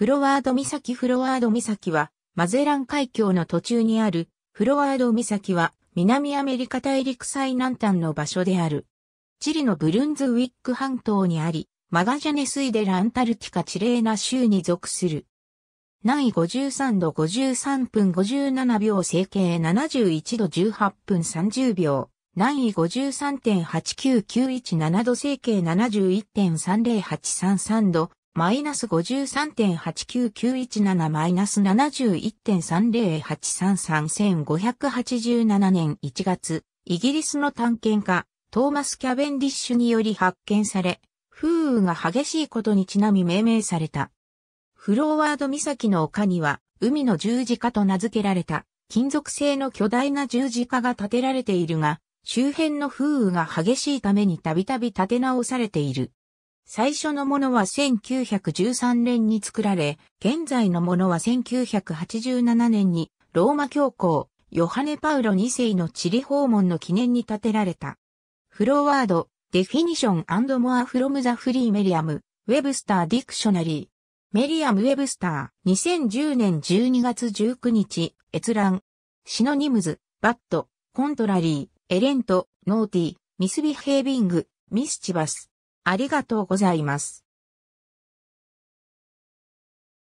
フロワード岬フロワード岬は、マゼラン海峡の途中にある、フロワード岬は、南アメリカ大陸最南端の場所である。チリのブルンズウィック半島にあり、マガジャネスイデラ・アンタルティカ・チレーナ州に属する。南緯53度53分57秒整形71度18分30秒。南緯53.89917度整形71.30833度マイナス53.89917マイナス71.30833587年1月、イギリスの探検家、トーマス・キャベンディッシュにより発見され、風雨が激しいことにちなみ命名された。フローワード岬の丘には、海の十字架と名付けられた、金属製の巨大な十字架が建てられているが、周辺の風雨が激しいためにたびたび建て直されている。最初のものは1913年に作られ、現在のものは1987年にローマ教皇、ヨハネ・パウロ2世の地理訪問の記念に建てられた。フロワード、デフィニションモアフロムザフリーメリアム、ウェブスター・ディクショナリー。メリアム・ウェブスター、2010年12月19日、閲覧。シノニムズ、バット、コントラリー、エレント、ノーティー、ミスビヘービング、ミスチバス。ありがとうございます。